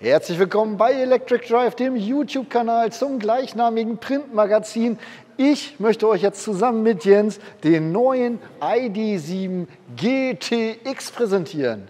Herzlich willkommen bei Electric Drive, dem YouTube-Kanal zum gleichnamigen Printmagazin. Ich möchte euch jetzt zusammen mit Jens den neuen ID7 GTX präsentieren.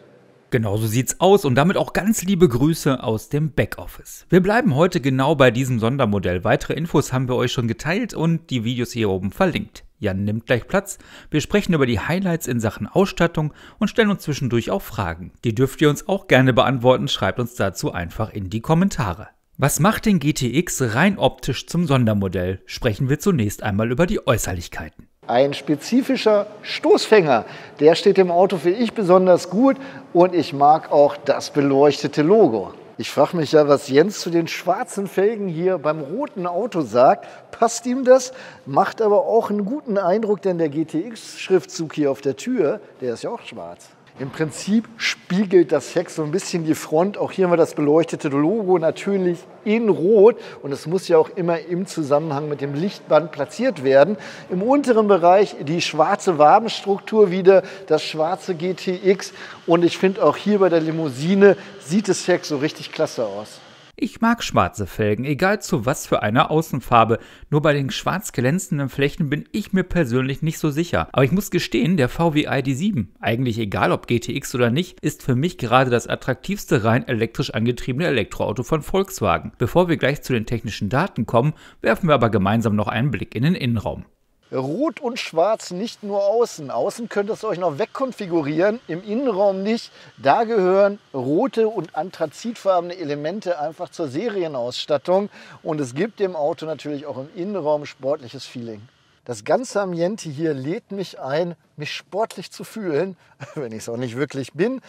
Genau so sieht's aus und damit auch ganz liebe Grüße aus dem Backoffice. Wir bleiben heute genau bei diesem Sondermodell. Weitere Infos haben wir euch schon geteilt und die Videos hier oben verlinkt. Jan nimmt gleich Platz. Wir sprechen über die Highlights in Sachen Ausstattung und stellen uns zwischendurch auch Fragen. Die dürft ihr uns auch gerne beantworten. Schreibt uns dazu einfach in die Kommentare. Was macht den GTX rein optisch zum Sondermodell? Sprechen wir zunächst einmal über die Äußerlichkeiten. Ein spezifischer Stoßfänger, der steht dem Auto für ich besonders gut und ich mag auch das beleuchtete Logo. Ich frage mich ja, was Jens zu den schwarzen Felgen hier beim roten Auto sagt. Passt ihm das? Macht aber auch einen guten Eindruck, denn der GTX-Schriftzug hier auf der Tür, der ist ja auch schwarz. Im Prinzip spiegelt das Heck so ein bisschen die Front. Auch hier haben wir das beleuchtete Logo natürlich in Rot und es muss ja auch immer im Zusammenhang mit dem Lichtband platziert werden. Im unteren Bereich die schwarze Wabenstruktur wieder, das schwarze GTX und ich finde auch hier bei der Limousine sieht das Heck so richtig klasse aus. Ich mag schwarze Felgen, egal zu was für einer Außenfarbe. Nur bei den schwarz glänzenden Flächen bin ich mir persönlich nicht so sicher. Aber ich muss gestehen, der VW ID7, eigentlich egal ob GTX oder nicht, ist für mich gerade das attraktivste rein elektrisch angetriebene Elektroauto von Volkswagen. Bevor wir gleich zu den technischen Daten kommen, werfen wir aber gemeinsam noch einen Blick in den Innenraum. Rot und Schwarz nicht nur außen. Außen könnt ihr es euch noch wegkonfigurieren, im Innenraum nicht. Da gehören rote und anthrazitfarbene Elemente einfach zur Serienausstattung. Und es gibt dem Auto natürlich auch im Innenraum sportliches Feeling. Das ganze Ambiente hier lädt mich ein, mich sportlich zu fühlen, wenn ich es auch nicht wirklich bin.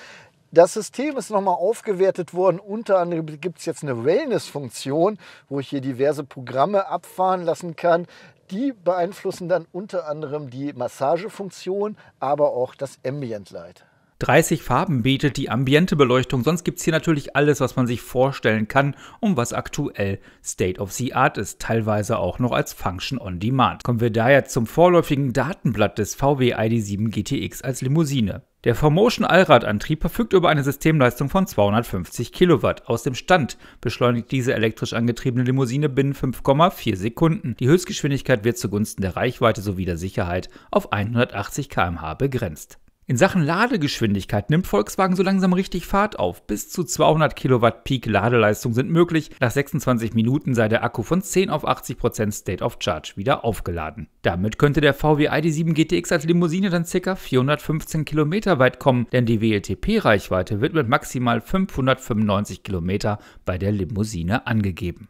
Das System ist nochmal aufgewertet worden. Unter anderem gibt es jetzt eine Wellness-Funktion, wo ich hier diverse Programme abfahren lassen kann die beeinflussen dann unter anderem die Massagefunktion, aber auch das Ambient Light. 30 Farben bietet die ambiente Beleuchtung, sonst gibt es hier natürlich alles, was man sich vorstellen kann und was aktuell State of the Art ist, teilweise auch noch als Function on Demand. Kommen wir daher zum vorläufigen Datenblatt des VW ID7 GTX als Limousine. Der Formotion Allradantrieb verfügt über eine Systemleistung von 250 Kilowatt. Aus dem Stand beschleunigt diese elektrisch angetriebene Limousine binnen 5,4 Sekunden. Die Höchstgeschwindigkeit wird zugunsten der Reichweite sowie der Sicherheit auf 180 km/h begrenzt. In Sachen Ladegeschwindigkeit nimmt Volkswagen so langsam richtig Fahrt auf. Bis zu 200 Kilowatt Peak Ladeleistung sind möglich. Nach 26 Minuten sei der Akku von 10 auf 80 Prozent State of Charge wieder aufgeladen. Damit könnte der VW ID7 GTX als Limousine dann ca. 415 Kilometer weit kommen, denn die WLTP-Reichweite wird mit maximal 595 Kilometer bei der Limousine angegeben.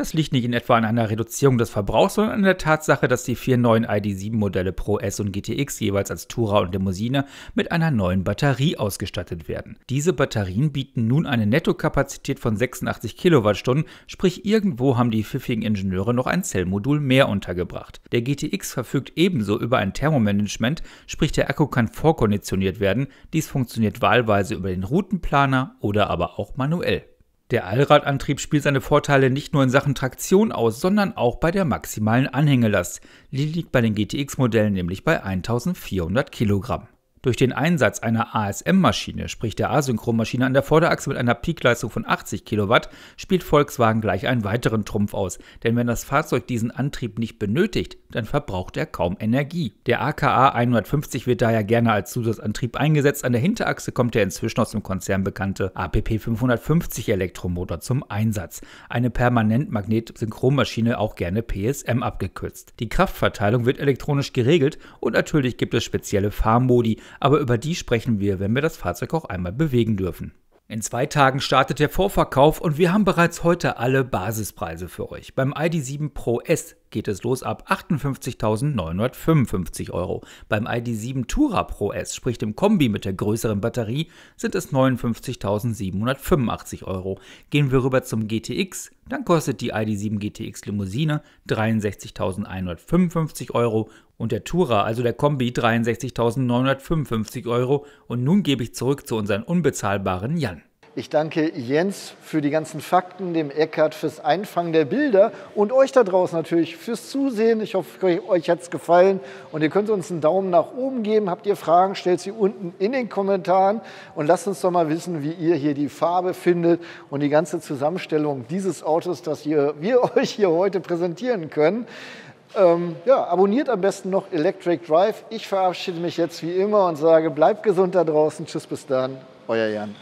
Das liegt nicht in etwa an einer Reduzierung des Verbrauchs, sondern an der Tatsache, dass die vier neuen ID.7-Modelle Pro S und GTX jeweils als Tourer und Limousine mit einer neuen Batterie ausgestattet werden. Diese Batterien bieten nun eine Nettokapazität von 86 Kilowattstunden, sprich irgendwo haben die pfiffigen Ingenieure noch ein Zellmodul mehr untergebracht. Der GTX verfügt ebenso über ein Thermomanagement, sprich der Akku kann vorkonditioniert werden, dies funktioniert wahlweise über den Routenplaner oder aber auch manuell. Der Allradantrieb spielt seine Vorteile nicht nur in Sachen Traktion aus, sondern auch bei der maximalen Anhängelast. Die liegt bei den GTX-Modellen nämlich bei 1400 Kilogramm. Durch den Einsatz einer ASM-Maschine, sprich der Asynchronmaschine an der Vorderachse mit einer Peakleistung von 80 Kilowatt, spielt Volkswagen gleich einen weiteren Trumpf aus, denn wenn das Fahrzeug diesen Antrieb nicht benötigt, dann verbraucht er kaum Energie. Der AKA 150 wird daher gerne als Zusatzantrieb eingesetzt, an der Hinterachse kommt der inzwischen aus dem Konzern bekannte APP 550 Elektromotor zum Einsatz, eine permanentmagnet Magnet-Synchronmaschine, auch gerne PSM abgekürzt. Die Kraftverteilung wird elektronisch geregelt und natürlich gibt es spezielle Fahrmodi, aber über die sprechen wir, wenn wir das Fahrzeug auch einmal bewegen dürfen. In zwei Tagen startet der Vorverkauf und wir haben bereits heute alle Basispreise für euch. Beim ID7 Pro S geht es los ab 58.955 Euro. Beim ID7 Tourer Pro S, sprich dem Kombi mit der größeren Batterie, sind es 59.785 Euro. Gehen wir rüber zum GTX, dann kostet die ID7 GTX Limousine 63.155 Euro und der Tura, also der Kombi, 63.955 Euro. Und nun gebe ich zurück zu unseren unbezahlbaren Jan. Ich danke Jens für die ganzen Fakten, dem Eckart fürs Einfangen der Bilder und euch da draußen natürlich fürs Zusehen. Ich hoffe, euch hat es gefallen und ihr könnt uns einen Daumen nach oben geben. Habt ihr Fragen, stellt sie unten in den Kommentaren und lasst uns doch mal wissen, wie ihr hier die Farbe findet und die ganze Zusammenstellung dieses Autos, das ihr, wir euch hier heute präsentieren können. Ähm, ja, abonniert am besten noch Electric Drive. Ich verabschiede mich jetzt wie immer und sage, bleibt gesund da draußen. Tschüss, bis dann. Euer Jan.